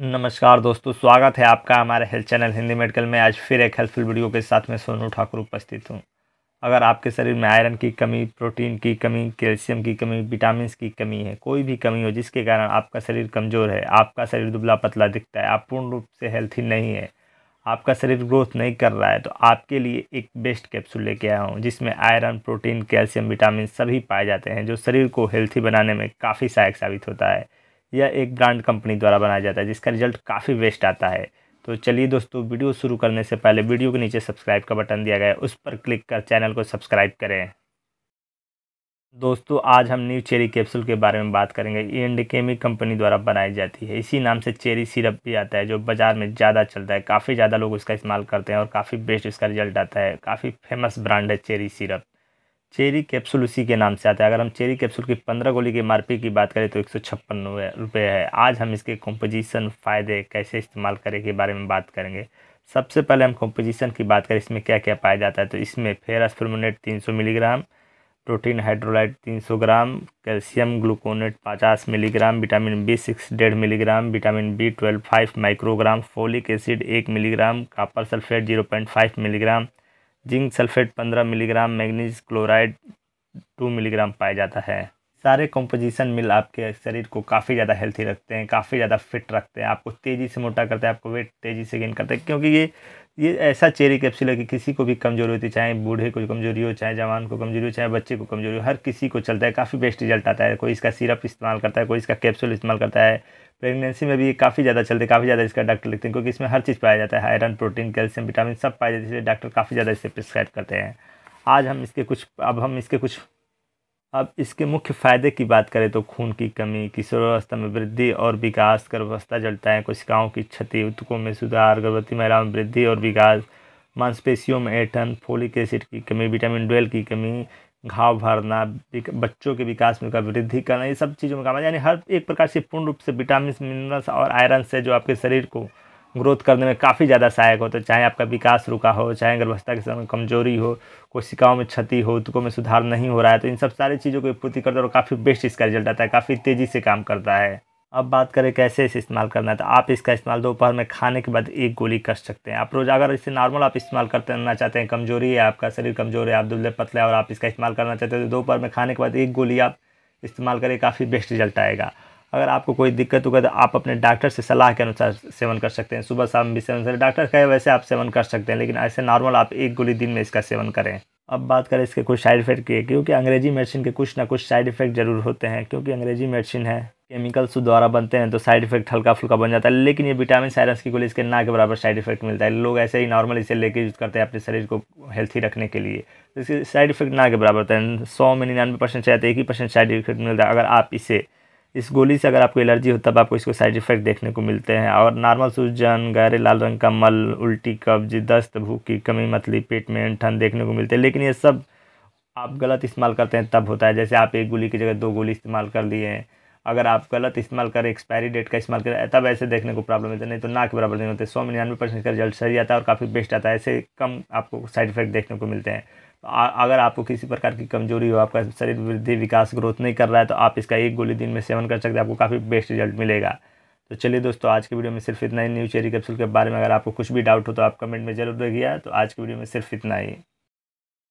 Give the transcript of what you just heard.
नमस्कार दोस्तों स्वागत है आपका हमारे हेल्थ चैनल हिंदी मेडिकल में आज फिर एक हेल्पफुल वीडियो के साथ में सोनू ठाकुर उपस्थित हूँ अगर आपके शरीर में आयरन की कमी प्रोटीन की कमी कैल्शियम की कमी विटामिन की कमी है कोई भी कमी हो जिसके कारण आपका शरीर कमज़ोर है आपका शरीर दुबला पतला दिखता है आप पूर्ण रूप से हेल्थी नहीं है आपका शरीर ग्रोथ नहीं कर रहा है तो आपके लिए एक बेस्ट कैप्सूल लेके आया हूँ जिसमें आयरन प्रोटीन कैल्शियम विटामिन सभी पाए जाते हैं जो शरीर को हेल्थी बनाने में काफ़ी सहायक साबित होता है या एक ब्रांड कंपनी द्वारा बनाया जाता है जिसका रिजल्ट काफ़ी वेस्ट आता है तो चलिए दोस्तों वीडियो शुरू करने से पहले वीडियो के नीचे सब्सक्राइब का बटन दिया गया है उस पर क्लिक कर चैनल को सब्सक्राइब करें दोस्तों आज हम न्यू चेरी कैप्सूल के बारे में बात करेंगे ये एंडकेमी कंपनी द्वारा बनाई जाती है इसी नाम से चेरी सिरप भी आता है जो बाज़ार में ज़्यादा चलता है काफ़ी ज़्यादा लोग इसका इस्तेमाल करते हैं और काफ़ी बेस्ट इसका रिजल्ट आता है काफ़ी फेमस ब्रांड है चेरी सिरप चेरी कैप्सूल उसी के नाम से आता है अगर हम चेरी कैप्सूल की पंद्रह गोली की एम की बात करें तो एक सौ छप्पन रुपये है आज हम इसके कॉम्पोजिशन फ़ायदे कैसे इस्तेमाल करें के बारे में बात करेंगे सबसे पहले हम कॉम्पोजिशन की बात करें इसमें क्या क्या पाया जाता है तो इसमें फेरस फर्मोनेट तीन सौ मिलीग्राम प्रोटीन हाइड्रोलाइट तीन सौ gram calcium gluconate 50 milligram vitamin B six डेढ़ milligram vitamin B twelve five microgram folic acid एक milligram copper sulphate zero point five milligram zinc sulphate पंद्रह milligram manganese chloride two milligram पाया जाता है सारे composition मिल आपके शरीर को काफ़ी ज़्यादा हेल्थी रखते हैं काफ़ी ज़्यादा फिट रखते हैं आपको तेज़ी से मोटा करते हैं आपको वेट तेज़ी से गेन करते हैं क्योंकि ये ये ऐसा चेरी कैप्सूल है कि किसी को भी कमज़ोरी होती चाहे बूढ़े को कमज़ोरी हो चाहे जवान को कमज़ोरी हो चाहे बच्चे को कमज़ोरी हो हर किसी को चलता है काफ़ी बेस्ट रिजल्ट आता है कोई इसका सिरप इस्तेमाल करता है कोई इसका कैप्सूल इस्तेमाल करता है प्रेगनेंसी में भी काफ़ी ज़्यादा चलते काफ़ी ज़्यादा इसका डॉक्टर लिखते हैं क्योंकि इसमें हर चीज़ पाया जाता है आयरन प्रोटीन कैल्शियम विटामिन सब पाया जाता है इसलिए डॉक्टर काफ़ी ज़्यादा इसे प्रिस्क्राइब करते हैं आज हम इसके कुछ अब हम इसके कुछ अब इसके मुख्य फायदे की बात करें तो खून की कमी किशोरावस्था में वृद्धि और विकास गर्भावस्था है कोशिकाओं की क्षति उत्तकों में सुधार गर्भवती महिलाओं में वृद्धि और विकास मांसपेशियों में एटन फोलिक एसिड की कमी विटामिन ट्वेल्व की कमी घाव भरना बच्चों के विकास में उनका वृद्धि करना ये सब चीज़ों में काम यानी हर एक प्रकार से पूर्ण रूप से विटामिन मिनरल्स और आयरन से जो आपके शरीर को ग्रोथ करने में काफ़ी ज़्यादा सहायक होता है चाहे आपका विकास रुका हो चाहे गर्भवस्था के समय कमजोरी हो कोशिकाओं में क्षति हो तुकों में सुधार नहीं हो रहा है तो इन सब सारी चीज़ों को पूर्ति करता है और काफ़ी बेस्ट इसका रिजल्ट आता है काफ़ी तेज़ी से काम करता है अब बात करें कैसे इसे इस्तेमाल करना है तो आप इसका इस्तेमाल दोपहर में खाने के बाद एक गोली कर सकते हैं आप रोज़ अगर इसे नॉर्मल आप इस्तेमाल करते रहना चाहते हैं कमजोरी है आपका शरीर कमज़ोर है आप दुबले पतले और आप इसका इस्तेमाल करना चाहते हैं तो दोपहर में खाने के बाद एक गोली आप इस्तेमाल करें काफ़ी बेस्ट रिजल्ट आएगा अगर आपको कोई दिक्कत होगा तो आप अपने डॉक्टर से सलाह के अनुसार सेवन कर सकते हैं सुबह शाम भी सेवन करें डॉक्टर कहे वैसे आप सेवन कर सकते हैं लेकिन ऐसे नॉर्मल आप एक गोली दिन में इसका सेवन करें अब बात करें इसके कुछ साइड इफ़ेक्ट की क्योंकि अंग्रेजी मेडिसिन के कुछ ना कुछ साइड इफ़ेक्ट ज़रूर होते हैं क्योंकि अंग्रेजी मेडिसिन है केमिकल्स द्वारा बनते हैं तो साइड इफेक्ट हल्का फुल्का बन जाता है लेकिन ये विटामिन साइरस की गोली इसके ना के बराबर साइड इफेक्ट मिलता है लोग ऐसे ही नॉर्मल इसे लेके यूज़ करते हैं अपने शरीर को हेल्थी रखने के लिए तो इसके साइड इफेक्ट ना के बराबर होता है सौ में निन्यानवे परसेंट शायद एक ही परसेंट साइड इफेक्ट मिलता है अगर आप इसे इस गोली से अगर आपको एलर्जी हो तब आपको इसको साइड इफेक्ट देखने को मिलते हैं और नॉर्मल सूजन गहरे लाल रंग का मल उल्टी कब्ज दस्त भूख की कमी मतली पेट में ठंड देखने को मिलते हैं लेकिन ये सब आप गलत इस्तेमाल करते हैं तब होता है जैसे आप एक गोली की जगह दो गोली इस्तेमाल कर लिए अगर आप गलत इस्तेमाल करें एक्सपायरी डेट का इस्तेमाल करें तब ऐसे देखने को प्रॉब्लम होती है नहीं तो ना के बराबर नहीं होते सौ निन्यानवे परसेंट का रिजल्ट सही आता है और काफ़ी बेस्ट आता है ऐसे कम आपको साइड इफेक्ट देखने को मिलते हैं अगर आपको किसी प्रकार की कमजोरी हो आपका शरीर वृद्धि विकास ग्रोथ नहीं कर रहा है तो आप इसका एक गोली दिन में सेवन कर सकते हैं आपको काफ़ी बेस्ट रिजल्ट मिलेगा तो चलिए दोस्तों आज के वीडियो में सिर्फ इतना ही न्यू चेरी कैप्सूल के बारे में अगर आपको कुछ भी डाउट हो तो आप कमेंट में जरूर रखिए तो आज की वीडियो में सिर्फ इतना ही